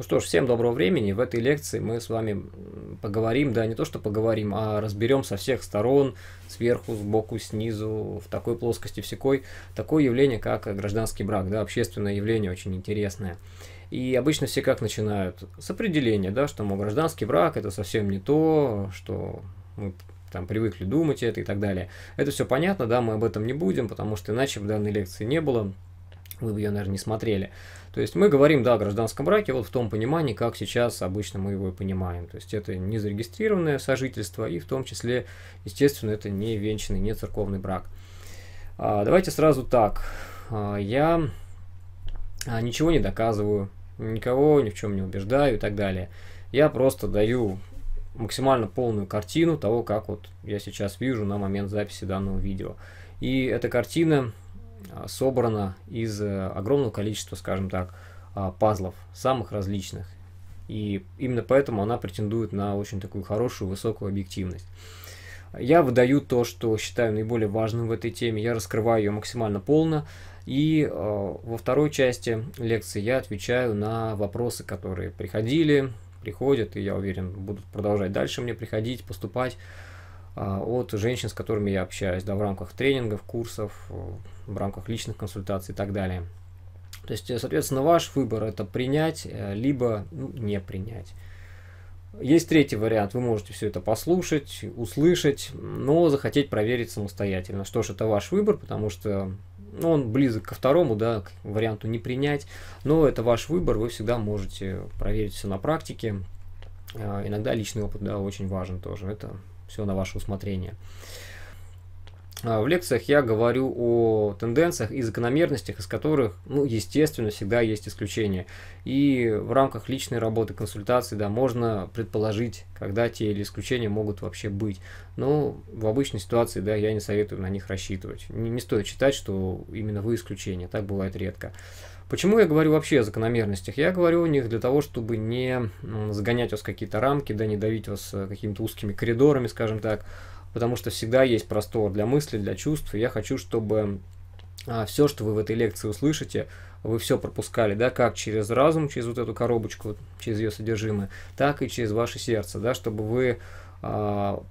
Ну что ж, всем доброго времени. В этой лекции мы с вами поговорим, да не то что поговорим, а разберем со всех сторон, сверху, сбоку, снизу, в такой плоскости всекой, такое явление, как гражданский брак, да, общественное явление очень интересное. И обычно все как начинают? С определения, да, что, мол, гражданский брак – это совсем не то, что мы там привыкли думать это и так далее. Это все понятно, да, мы об этом не будем, потому что иначе в данной лекции не было вы бы ее, наверное, не смотрели. То есть мы говорим, да, о гражданском браке вот в том понимании, как сейчас обычно мы его понимаем. То есть это незарегистрированное сожительство и в том числе, естественно, это не венчанный, не церковный брак. А, давайте сразу так. А, я а, ничего не доказываю, никого ни в чем не убеждаю и так далее. Я просто даю максимально полную картину того, как вот я сейчас вижу на момент записи данного видео. И эта картина а, собрана из э, огромного количества, скажем так, а, пазлов, самых различных. И именно поэтому она претендует на очень такую хорошую, высокую объективность. Я выдаю то, что считаю наиболее важным в этой теме, я раскрываю ее максимально полно. И а, во второй части лекции я отвечаю на вопросы, которые приходили, приходят, и я уверен, будут продолжать дальше мне приходить, поступать. А, от женщин, с которыми я общаюсь, да, в рамках тренингов, курсов, в рамках личных консультаций и так далее. То есть, соответственно, ваш выбор это принять, э, либо ну, не принять. Есть третий вариант, вы можете все это послушать, услышать, но захотеть проверить самостоятельно. Что ж, это ваш выбор, потому что ну, он близок ко второму, да, к варианту не принять, но это ваш выбор, вы всегда можете проверить все на практике, Э, иногда личный опыт, да, очень важен тоже. Это все на ваше усмотрение. А, в лекциях я говорю о тенденциях и закономерностях, из которых, ну, естественно, всегда есть исключения. И в рамках личной работы, консультации, да, можно предположить, когда те или исключения могут вообще быть. Но в обычной ситуации, да, я не советую на них рассчитывать. Не, не стоит считать, что именно вы исключение, так бывает редко. Почему я говорю вообще о закономерностях? Я говорю о них для того, чтобы не загонять вас в какие-то рамки, да, не давить вас э, какими-то узкими коридорами, скажем так, потому что всегда есть простор для мысли, для чувств. И я хочу, чтобы а, все, что вы в этой лекции услышите, вы все пропускали, да, как через разум, через вот эту коробочку, через ее содержимое, так и через ваше сердце, да, чтобы вы а,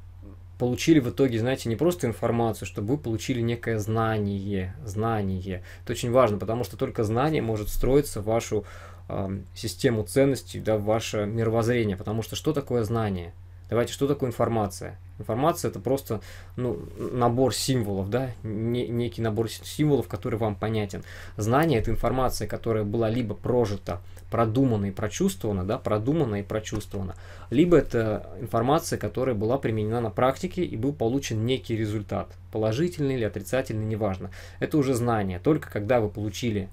получили в итоге, знаете, не просто информацию, чтобы вы получили некое знание, знание. Это очень важно, потому что только знание может строиться в вашу э, систему ценностей, да, в ваше мировоззрение, потому что что такое знание? Давайте, что такое информация? Информация это просто ну, набор символов, да, не, некий набор символов, который вам понятен. Знание это информация, которая была либо прожита, продумана и прочувствована, да, продумана и прочувствована, либо это информация, которая была применена на практике и был получен некий результат, положительный или отрицательный, неважно. Это уже знание. Только когда вы получили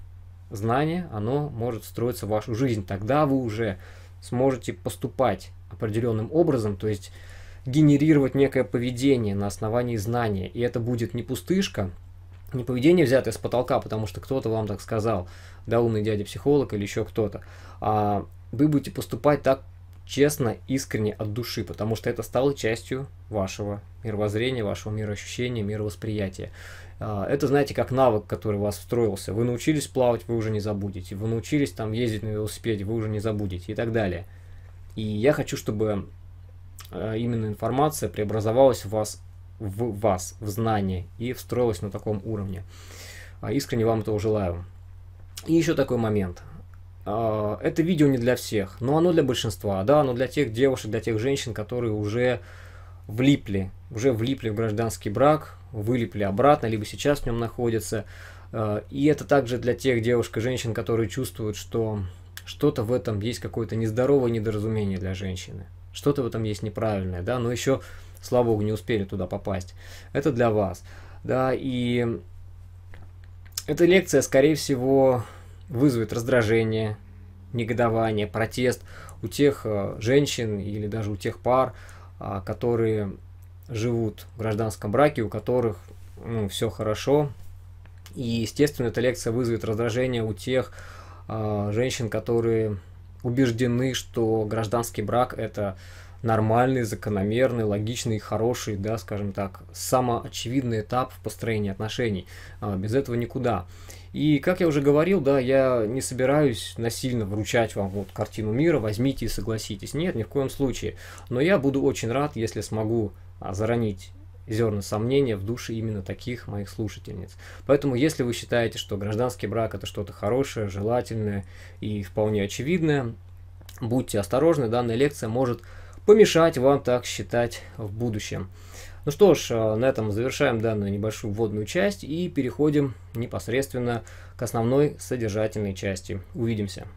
знание, оно может встроиться в вашу жизнь. Тогда вы уже сможете поступать определенным образом, то есть генерировать некое поведение на основании знания. И это будет не пустышка, не поведение взятое с потолка, потому что кто-то вам так сказал, да, умный дядя-психолог или еще кто-то, а вы будете поступать так честно, искренне, от души, потому что это стало частью вашего мировоззрения, вашего мироощущения, мировосприятия. А, это, знаете, как навык, который у вас встроился. Вы научились плавать, вы уже не забудете. Вы научились там ездить на велосипеде, вы уже не забудете и так далее. И я хочу, чтобы э, именно информация преобразовалась в вас, в вас, в знание и встроилась на таком уровне. А, искренне вам этого желаю. И еще такой момент. А, это видео не для всех, но оно для большинства, да, оно для тех девушек, для тех женщин, которые уже влипли, уже влипли в гражданский брак, вылипли обратно, либо сейчас в нем находятся. А, и это также для тех девушек и женщин, которые чувствуют, что что-то в этом есть какое-то нездоровое недоразумение для женщины. Что-то в этом есть неправильное, да, но еще, слава богу, не успели туда попасть. Это для вас, да, и эта лекция, скорее всего, вызовет раздражение, негодование, протест у тех э, женщин или даже у тех пар, а, которые живут в гражданском браке, у которых ну, все хорошо. И, естественно, эта лекция вызовет раздражение у тех, а, женщин, которые убеждены, что гражданский брак это нормальный, закономерный, логичный, хороший, да, скажем так, самоочевидный этап в построении отношений. А, без этого никуда. И, как я уже говорил, да, я не собираюсь насильно вручать вам вот картину мира, возьмите и согласитесь. Нет, ни в коем случае. Но я буду очень рад, если смогу а, заранить зерна сомнения в душе именно таких моих слушательниц. Поэтому, если вы считаете, что гражданский брак это что-то хорошее, желательное и вполне очевидное, будьте осторожны, данная лекция может помешать вам так считать в будущем. Ну что ж, э, на этом завершаем данную небольшую вводную часть и переходим непосредственно к основной содержательной части. Увидимся!